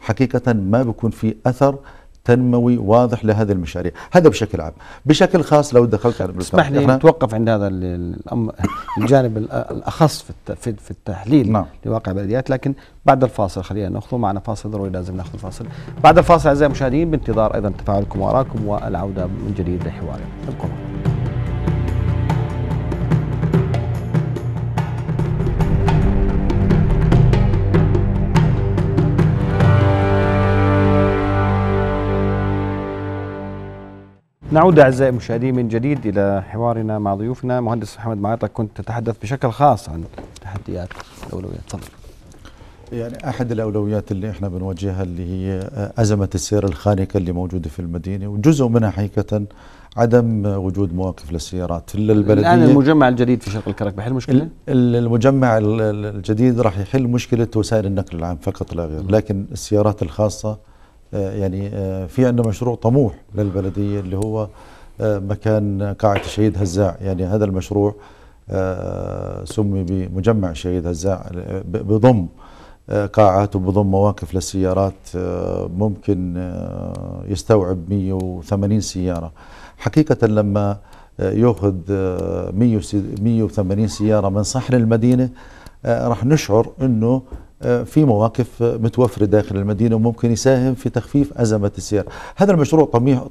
حقيقه ما بيكون في اثر تنموي واضح لهذه المشاريع هذا بشكل عام بشكل خاص لو دخلت على اسمح لي نتوقف عند هذا الجانب الاخص في في التحليل نعم. لواقع البلديات لكن بعد الفاصل خلينا ناخذه معنا فاصل ضروري لازم ناخذ فاصل بعد الفاصل اعزائي المشاهدين بانتظار ايضا تفاعلكم وارائكم والعوده من جديد لحوارنا ابقوا معنا نعود أعزائي المشاهدين من جديد إلى حوارنا مع ضيوفنا مهندس محمد معاطك كنت تتحدث بشكل خاص عن تحديات الأولويات تفضل يعني أحد الأولويات اللي إحنا بنواجهها اللي هي آه، أزمة السير الخانقة اللي موجودة في المدينة وجزء منها حقيقة عدم وجود مواقف للسيارات في البلدية الآن المجمع الجديد في شرق الكرك بحل مشكلة؟ المجمع الجديد راح يحل مشكلة وسائل النقل العام فقط لا غير لكن السيارات الخاصة آه، يعني آه، في عندنا مشروع طموح للبلدية اللي هو آه، مكان قاعة الشهيد هزاع يعني هذا المشروع سمي بمجمع الشهيد هزاع بضم قاعات وبضم مواقف للسيارات ممكن يستوعب 180 سيارة حقيقة لما ياخذ 180 سيارة من صحن المدينة راح نشعر انه آه، في مواقف متوفرة داخل المدينة وممكن يساهم في تخفيف أزمة السير هذا المشروع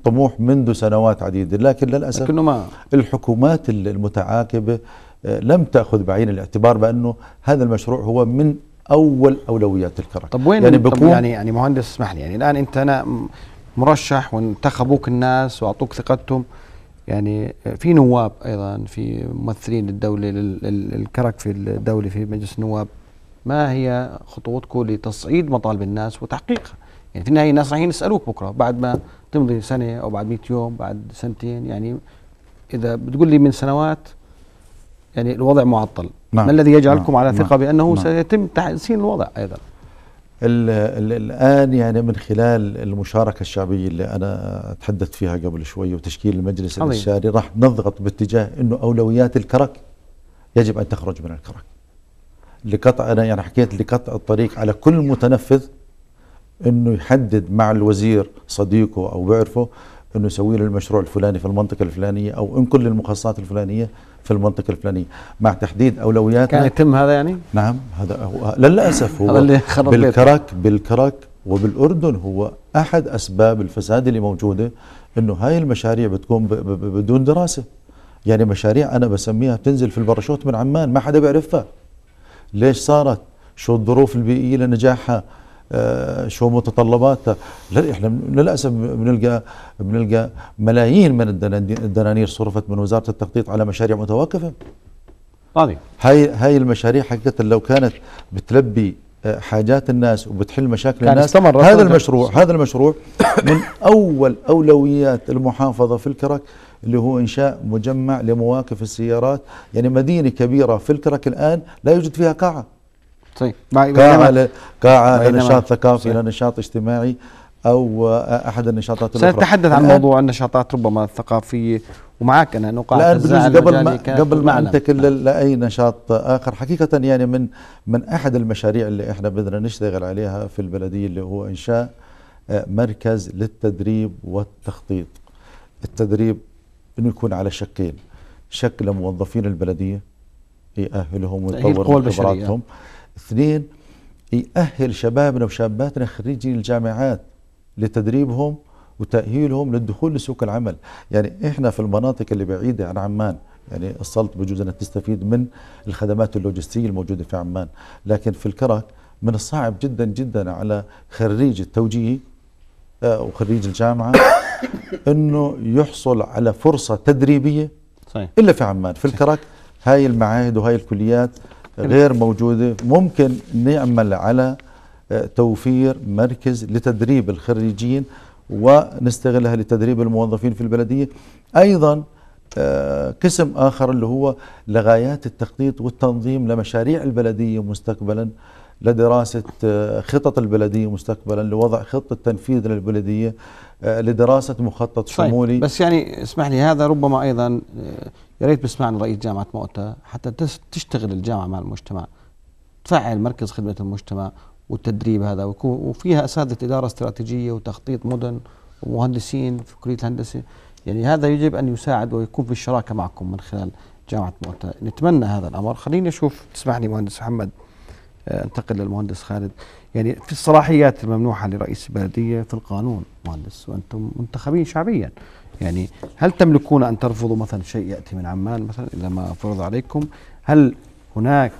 طموح, منذ سنوات عديدة لكن للأسف لكنه ما الحكومات المتعاقبة آه، لم تأخذ بعين الاعتبار بأنه هذا المشروع هو من أول أولويات الكرك طب وين يعني, طب يعني, يعني مهندس اسمح لي يعني الآن أنت أنا مرشح وانتخبوك الناس وأعطوك ثقتهم يعني آه، في نواب أيضا في ممثلين للدولة للكرك في الدولة في مجلس النواب ما هي خطوتكم لتصعيد مطالب الناس وتحقيقها يعني في النهايه الناس رايحين يسالوك بكره بعد ما تمضي سنه او بعد 100 يوم بعد سنتين يعني اذا بتقول لي من سنوات يعني الوضع معطل نعم. ما الذي يجعلكم نعم. على نعم. ثقه نعم. بانه نعم. سيتم تحسين الوضع ايضا الـ الـ الان يعني من خلال المشاركه الشعبيه اللي انا تحدثت فيها قبل شوي وتشكيل المجلس الاستشاري راح نضغط باتجاه انه اولويات الكرك يجب ان تخرج من الكرك لقطع انا يعني حكيت لقطع الطريق على كل متنفذ انه يحدد مع الوزير صديقه او بيعرفه انه يسوي له المشروع الفلاني في المنطقه الفلانيه او ان كل المخصصات الفلانيه في المنطقه الفلانيه مع تحديد اولويات كان يتم هذا يعني؟ نعم هذا هو للاسف هو اللي بالكرك بالكرك وبالاردن هو احد اسباب الفساد اللي موجوده انه هاي المشاريع بتكون بدون دراسه يعني مشاريع انا بسميها بتنزل في الباراشوت من عمان ما حدا بيعرفها ليش صارت شو الظروف البيئية لنجاحها آه، شو متطلباتها لا احنا للاسف بنلقى بنلقى ملايين من الدنانير صرفت من وزاره التخطيط على مشاريع متوقفه طبعا. هاي هاي المشاريع حقيقه لو كانت بتلبي آه، حاجات الناس وبتحل مشاكل الناس هذا المشروع هذا المشروع من اول اولويات المحافظه في الكرك اللي هو إنشاء مجمع لمواقف السيارات يعني مدينة كبيرة في الكرك الآن لا يوجد فيها قاعة طيب قاعة, ل... قاعة لنشاط ثقافي لنشاط اجتماعي أو أحد النشاطات الأخرى سنتحدث عن موضوع النشاطات ربما الثقافية ومعك أنا نقاط الآن قبل ما قبل ما أنتقل نعم. لأي نشاط آخر حقيقة يعني من من أحد المشاريع اللي إحنا بدنا نشتغل عليها في البلدية اللي هو إنشاء آه، مركز للتدريب والتخطيط التدريب انه يكون على شقين شق لموظفين البلديه يأهلهم ويطور خبراتهم اثنين يأهل شبابنا وشاباتنا خريجين الجامعات لتدريبهم وتأهيلهم للدخول لسوق العمل يعني احنا في المناطق اللي بعيدة عن عمان يعني السلط بجوز انها تستفيد من الخدمات اللوجستية الموجودة في عمان لكن في الكرك من الصعب جدا جدا على خريج التوجيهي آه، وخريج الجامعة انه يحصل على فرصه تدريبيه صحيح. الا في عمان في الكرك هاي المعاهد وهاي الكليات غير موجوده ممكن نعمل على آه، توفير مركز لتدريب الخريجين ونستغلها لتدريب الموظفين في البلديه ايضا آه، قسم اخر اللي هو لغايات التخطيط والتنظيم لمشاريع البلديه مستقبلا لدراسة آه، خطط البلدية مستقبلا لوضع خطة تنفيذ للبلدية آه، لدراسة مخطط طيب، شمولي طيب بس يعني اسمح لي هذا ربما أيضا آه، يا ريت بسمعنا رئيس جامعة مؤتة حتى تشتغل الجامعة مع المجتمع تفعل مركز خدمة المجتمع والتدريب هذا وفيها أساتذة إدارة استراتيجية وتخطيط مدن ومهندسين في كلية الهندسة يعني هذا يجب أن يساعد ويكون في الشراكة معكم من خلال جامعة مؤتة نتمنى هذا الأمر خليني أشوف تسمعني مهندس محمد آه، انتقل للمهندس خالد يعني في الصلاحيات الممنوحه لرئيس البلديه في القانون مهندس وانتم منتخبين شعبيا يعني هل تملكون ان ترفضوا مثلا شيء ياتي من عمان مثلا اذا ما فرض عليكم هل هناك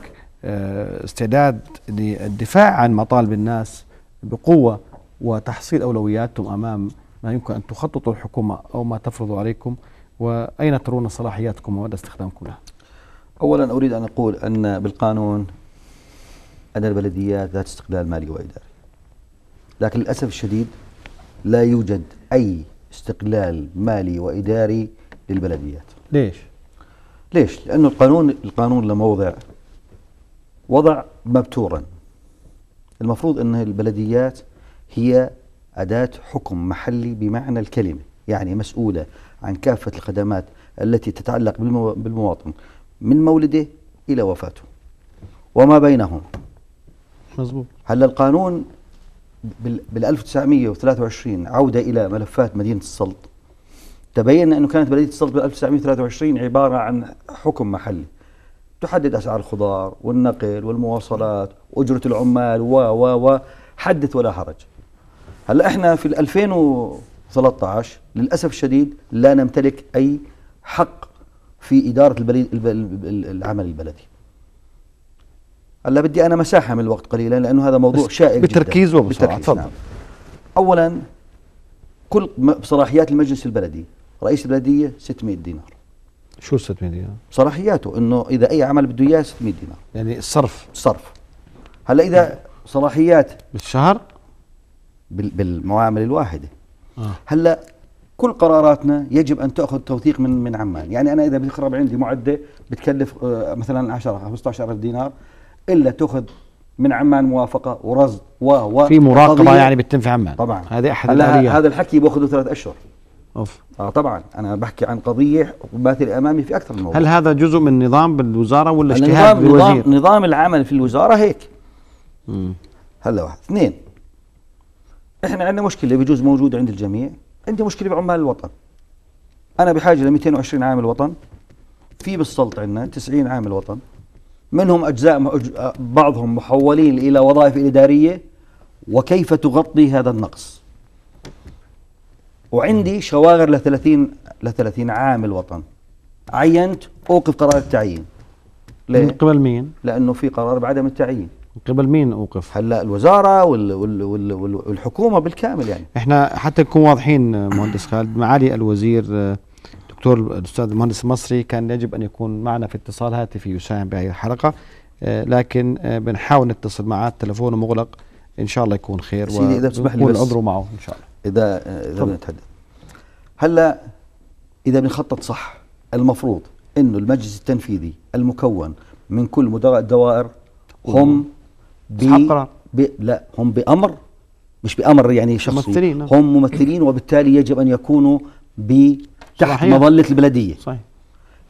آه، استعداد للدفاع عن مطالب الناس بقوه وتحصيل اولوياتهم امام ما يمكن ان تخططوا الحكومه او ما تفرض عليكم واين ترون صلاحياتكم ومدى استخدامكم لها؟ اولا اريد ان اقول ان بالقانون أن البلديات ذات استقلال مالي وإداري لكن للأسف الشديد لا يوجد أي استقلال مالي وإداري للبلديات ليش؟ ليش؟ لأنه القانون القانون لما وضع وضع مبتورا المفروض أن البلديات هي أداة حكم محلي بمعنى الكلمة يعني مسؤولة عن كافة الخدمات التي تتعلق بالمواطن من مولده إلى وفاته وما بينهم مظبوط هلا القانون بال 1923 عوده الى ملفات مدينه السلط تبين انه كانت بلديه السلط بال 1923 عباره عن حكم محلي تحدد اسعار الخضار والنقل والمواصلات واجره العمال و و و حدث ولا حرج هلا احنا في 2013 للاسف الشديد لا نمتلك اي حق في اداره البلد العمل البلدي هلا بدي انا مساحه من الوقت قليلا لانه هذا موضوع شائك بتركيز جداً وبسرعه تفضل نعم. اولا كل صلاحيات المجلس البلدي رئيس البلديه 600 دينار شو 600 دينار؟ صلاحياته انه اذا اي عمل بده اياه 600 دينار يعني الصرف الصرف هلا اذا صلاحيات بالشهر بالمعامل الواحده آه. هلا كل قراراتنا يجب ان تاخذ توثيق من من عمان يعني انا اذا بيخرب عندي معده بتكلف آه، مثلا 10 15000 دينار الا تاخذ من عمان موافقه ورصد و و في مراقبه يعني بتتم في عمان طبعا هذه احد الاليات هذا الحكي باخذه ثلاث اشهر اوف اه طبعا انا بحكي عن قضيه باتلي امامي في اكثر من موضوع هل هذا جزء من نظام بالوزاره ولا اجتهاد بالوزير؟ نظام, نظام العمل في الوزاره هيك امم هلا واحد اثنين احنا عندنا مشكله بجوز موجوده عند الجميع عندي مشكله بعمال الوطن انا بحاجه ل 220 عامل وطن في بالسلط عندنا 90 عامل وطن منهم أجزاء بعضهم محولين إلى وظائف إدارية وكيف تغطي هذا النقص وعندي شواغر ل 30 ل 30 عام الوطن عينت اوقف قرار التعيين ليه؟ من قبل مين؟ لانه في قرار بعدم التعيين من قبل مين اوقف؟ هلا الوزاره وال وال وال والحكومه بالكامل يعني احنا حتى نكون واضحين مهندس خالد معالي الوزير آه، الدكتور الاستاذ المهندس المصري كان يجب ان يكون معنا في اتصال هاتفي يساهم بهذه الحلقه آه، لكن آه، بنحاول نتصل معه تلفونه مغلق ان شاء الله يكون خير سيدي اذا تسمح لي العذر معه ان شاء الله اذا اذا نتحدث هلا اذا بنخطط صح المفروض انه المجلس التنفيذي المكون من كل مدراء الدوائر هم بي, بي لا هم بامر مش بامر يعني شخصي ممثلين هم ممثلين وبالتالي يجب ان يكونوا ب تحت صحيح. مظله البلديه صحيح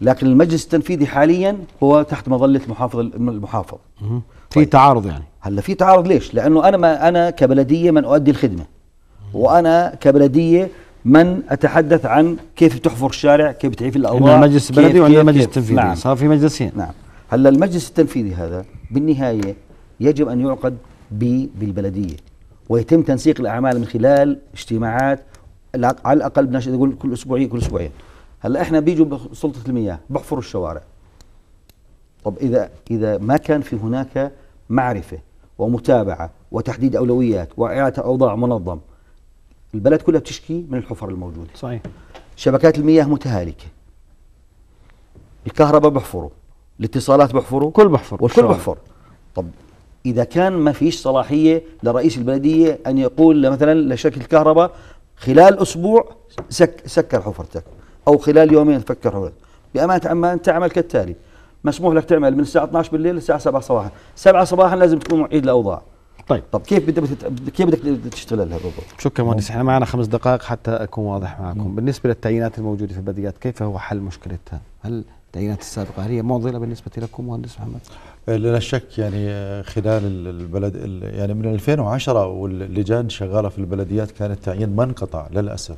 لكن المجلس التنفيذي حاليا هو تحت مظله المحافظ المحافظ في طيب. تعارض يعني هلا في تعارض ليش؟ لانه انا ما انا كبلديه من اؤدي الخدمه مم. وانا كبلديه من اتحدث عن كيف بتحفر الشارع، كيف بتعيف الاوضاع المجلس البلدي وعندنا المجلس التنفيذي نعم. صار في مجلسين نعم هلا المجلس التنفيذي هذا بالنهايه يجب ان يعقد بالبلديه ويتم تنسيق الاعمال من خلال اجتماعات على الاقل بدناش نقول كل اسبوعين كل اسبوعين هلا احنا بيجوا سلطه المياه بحفروا الشوارع طب اذا اذا ما كان في هناك معرفه ومتابعه وتحديد اولويات واعاده اوضاع منظم البلد كلها بتشكي من الحفر الموجوده صحيح شبكات المياه متهالكه الكهرباء بحفروا الاتصالات بحفروا كل بحفر وكل بحفر طب اذا كان ما فيش صلاحيه لرئيس البلديه ان يقول مثلا لشركه الكهرباء خلال أسبوع سك سكر حفرتك أو خلال يومين فكر حفرتك بأمانة عمان تعمل كالتالي مسموح لك تعمل من الساعة 12 بالليل للساعة 7 صباحا 7 صباحا لازم تكون معيد الأوضاع طيب طب كيف بدك كيف بدك تشتغل هذا بالضبط؟ شكرا مهندس احنا معنا خمس دقائق حتى اكون واضح معكم، مم. بالنسبه للتعيينات الموجوده في البلديات كيف هو حل مشكلتها؟ هل التعيينات السابقه هل هي معضله بالنسبه لكم مهندس محمد؟ لا شك يعني خلال البلد يعني من 2010 واللجان شغاله في البلديات كان التعيين ما انقطع للاسف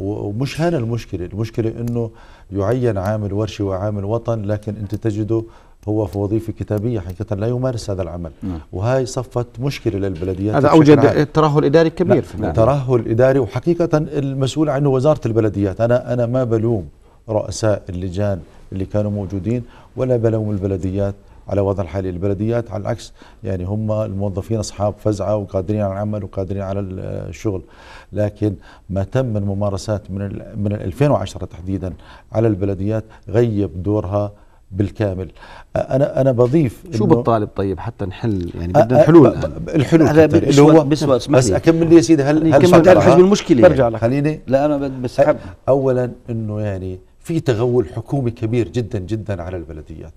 ومش هنا المشكله، المشكله انه يعين عامل ورشي وعامل وطن لكن انت تجده هو في وظيفه كتابيه حقيقه لا يمارس هذا العمل نعم. وهي صفت مشكله للبلديات هذا اوجد ترهل اداري نعم. كبير نعم. ترهل اداري وحقيقه المسؤول عنه وزاره البلديات انا انا ما بلوم رؤساء اللجان اللي كانوا موجودين ولا بلوم البلديات على وضع الحالي البلديات على العكس يعني هم الموظفين أصحاب فزعة وقادرين على العمل وقادرين على الشغل لكن ما تم من ممارسات من من 2010 تحديدا على البلديات غيب دورها بالكامل انا انا بضيف شو بالطالب طيب حتى نحل يعني بدنا حلول الحلول هذا اللي هو بس, بس اكمل لي يا سيدي هل يعني هل كمل حجم المشكله يعني؟ برجع لك خليني لا انا بس اولا انه يعني في تغول حكومي كبير جدا جدا على البلديات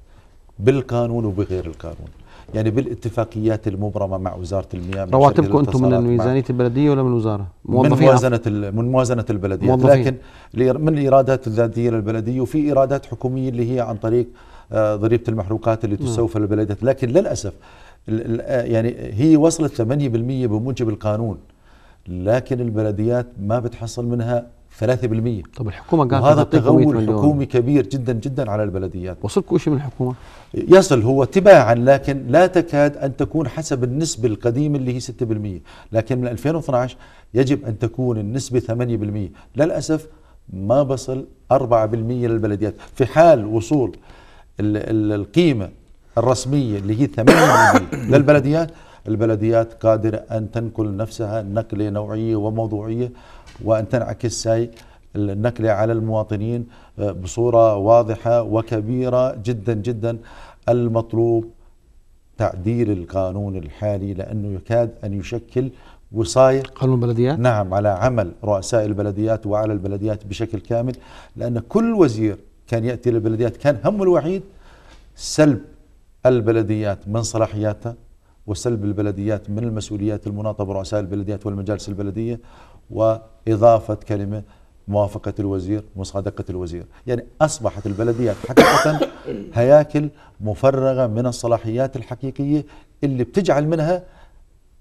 بالقانون وبغير القانون يعني بالاتفاقيات المبرمه مع وزاره المياه رواتبكم انتم من ميزانيه البلديه ولا من الوزاره؟ من موازنه من موازنه البلديه موظفين. لكن من الايرادات الذاتيه للبلديه وفي ايرادات حكوميه اللي هي عن طريق آه، ضريبه المحروقات اللي نعم. تسوف للبلديات لكن للاسف آه، يعني هي وصلت 8% بموجب القانون لكن البلديات ما بتحصل منها 3% طب الحكومه قاعده وهذا تغول حكومي كبير جدا جدا على البلديات وصلكوا شيء من الحكومه؟ يصل هو تباعا لكن لا تكاد ان تكون حسب النسبه القديمه اللي هي 6% لكن من 2012 يجب ان تكون النسبه 8% للاسف ما بصل 4% للبلديات في حال وصول القيمه الرسميه اللي هي 8% للبلديات البلديات قادره ان تنقل نفسها نقله نوعيه وموضوعيه وأن تنعكس هاي النكلة على المواطنين آه، بصورة واضحة وكبيرة جدا جدا المطلوب تعديل القانون الحالي لأنه يكاد أن يشكل وصاية قانون البلديات؟ نعم على عمل رؤساء البلديات وعلى البلديات بشكل كامل لأن كل وزير كان يأتي للبلديات كان همه الوحيد سلب البلديات من صلاحياتها وسلب البلديات من المسؤوليات المناطة برؤساء البلديات والمجالس البلدية وإضافة كلمة موافقة الوزير مصادقة الوزير يعني أصبحت البلديات حقيقة هياكل مفرغة من الصلاحيات الحقيقية اللي بتجعل منها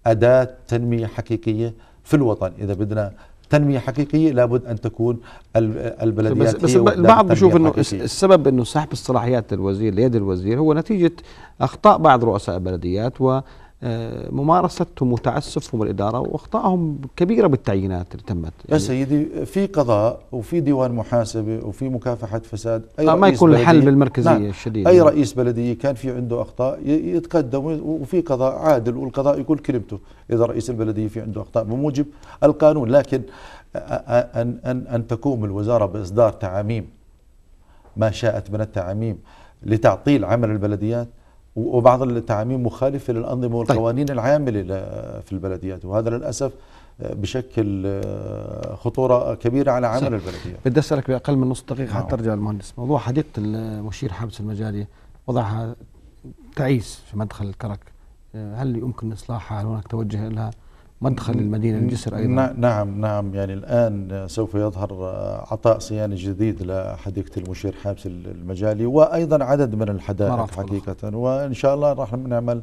أداة تنمية حقيقية في الوطن إذا بدنا تنمية حقيقية لابد أن تكون البلديات بس, بس البعض بيشوف أنه السبب أنه سحب الصلاحيات للوزير ليد الوزير هو نتيجة أخطاء بعض رؤساء البلديات و آه، ممارستهم وتعسفهم الإدارة وأخطائهم كبيرة بالتعيينات اللي تمت يا يعني سيدي في قضاء وفي ديوان محاسبة وفي مكافحة فساد أي آه ما يكون الحل بالمركزية نعم الشديدة أي رئيس بلدية كان في عنده أخطاء يتقدم وفي قضاء عادل والقضاء يقول كلمته إذا رئيس البلدية في عنده أخطاء بموجب القانون لكن أن, أن, أن تقوم الوزارة بإصدار تعاميم ما شاءت من التعاميم لتعطيل عمل البلديات وبعض التعاميم مخالفة للأنظمة طيب. والقوانين طيب. العاملة في البلديات وهذا للأسف آه، بشكل آه، خطورة كبيرة على عمل البلديات بدي أسألك بأقل من نص دقيقة حتى نعم. أرجع المهندس موضوع حديقة المشير حابس المجالية وضعها تعيس في مدخل الكرك آه، هل يمكن إصلاحها هل هناك توجه لها مدخل المدينة الجسر أيضا نعم،, نعم نعم يعني الآن سوف يظهر عطاء صيانة جديد لحديقة المشير حابس المجالي وأيضا عدد من الحدائق حقيقة الله. وإن شاء الله راح نعمل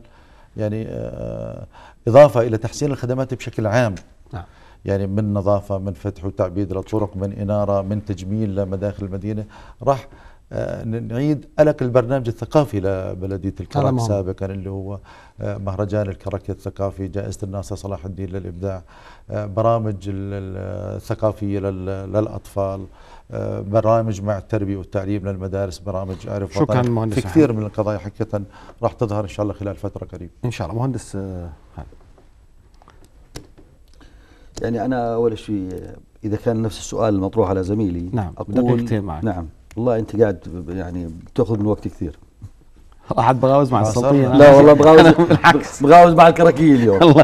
يعني آه، إضافة إلى تحسين الخدمات بشكل عام نعم. يعني من نظافة من فتح وتعبيد للطرق من إنارة من تجميل لمداخل المدينة راح آه، نعيد ألق البرنامج الثقافي لبلدية الكرك سابقا اللي هو آه، مهرجان الكرك الثقافي جائزة الناصر صلاح الدين للإبداع آه، برامج الثقافية للأطفال برامج مع التربية والتعليم للمدارس برامج أعرف شكرا مهندس في كثير من القضايا حقيقة راح تظهر إن شاء الله خلال فترة قريبة إن شاء الله مهندس يعني أنا أول شيء إذا كان نفس السؤال المطروح على زميلي نعم أقول دقيقتين معك نعم والله انت قاعد يعني بتاخذ من وقتي كثير احد بغاوز مع السلطية لا والله بغاوز بالعكس بغاوز مع الكراكية اليوم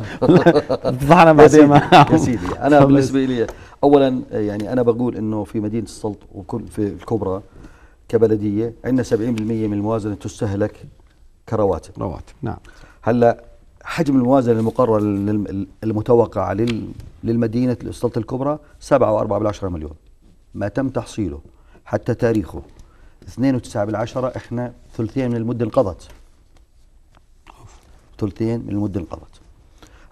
تفضحنا بعدين يا سيدي انا بالنسبة لي اولا يعني انا بقول انه في مدينة السلط وكل في الكبرى كبلدية عندنا 70% من الموازنة تستهلك كرواتب رواتب نعم هلا حجم الموازنة المقرر المتوقعة للمدينة السلط الكبرى 7.4 مليون ما تم تحصيله حتى تاريخه 2 بالعشرة احنا ثلثين من المدة انقضت ثلثين من المدة انقضت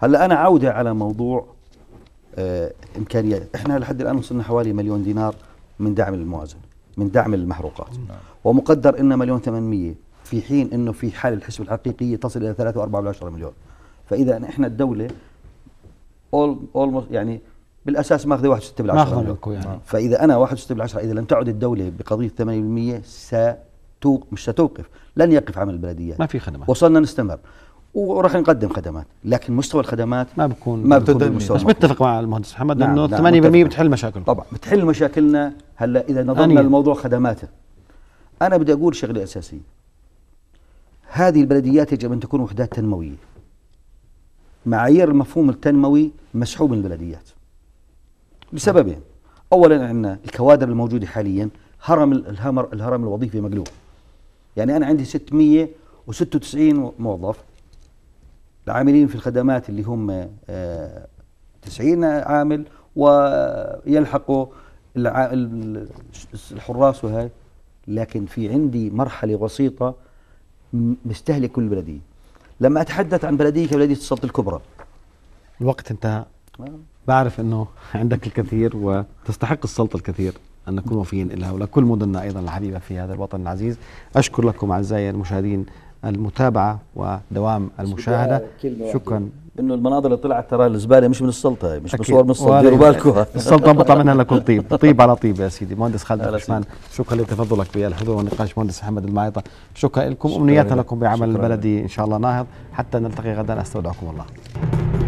هلا انا عودة على موضوع آه امكانيات احنا لحد الان وصلنا حوالي مليون دينار من دعم الموازنة من دعم المحروقات نعم. ومقدر انه مليون 800 في حين انه في حال الحسبة الحقيقية تصل الى ثلاثة واربعة مليون فاذا احنا الدولة اولموست يعني بالاساس ماخذه 1.6 بالعشره ماخذه منكم يعني آه. فاذا انا 1.6 بالعشره اذا لم تعد الدوله بقضيه 8% ستوق مش ستوقف لن يقف عمل البلديات ما في خدمات وصلنا نستمر وراح نقدم خدمات لكن مستوى الخدمات ما بكون ما بكون المستوى بس متفق مع المهندس محمد نعم انه نعم 8% بتحل مشاكلنا طبعا بتحل مشاكلنا هلا اذا نظرنا للموضوع خدماته انا بدي اقول شغله اساسيه هذه البلديات يجب ان تكون وحدات تنمويه معايير المفهوم التنموي مسحوب من البلديات لسببين اولا عندنا الكوادر الموجوده حاليا هرم الهمر الهرم الوظيفي مقلوب يعني انا عندي 696 موظف العاملين في الخدمات اللي هم 90 آه، عامل ويلحقوا الحراس وهي لكن في عندي مرحله بسيطه مستهلك كل بلديه لما اتحدث عن بلديه كبلديه السلطه الكبرى الوقت انتهى بعرف انه عندك الكثير وتستحق السلطه الكثير ان نكون وفيين لها ولكل مدننا ايضا الحبيبه في هذا الوطن العزيز اشكر لكم اعزائي المشاهدين المتابعه ودوام المشاهده شكرا انه المناظر اللي طلعت ترى الزباله مش من السلطه مش صور من السلطه ديروا يعني بالكم السلطه بطلع منها لكل طيب طيب على طيب يا سيدي مهندس خالد العثمان طيب. شكرا لتفضلك بالحضور والنقاش مهندس محمد المعيطه شكرا لكم امنياتنا لكم بعمل البلدي ان شاء الله ناهض حتى نلتقي غدا استودعكم الله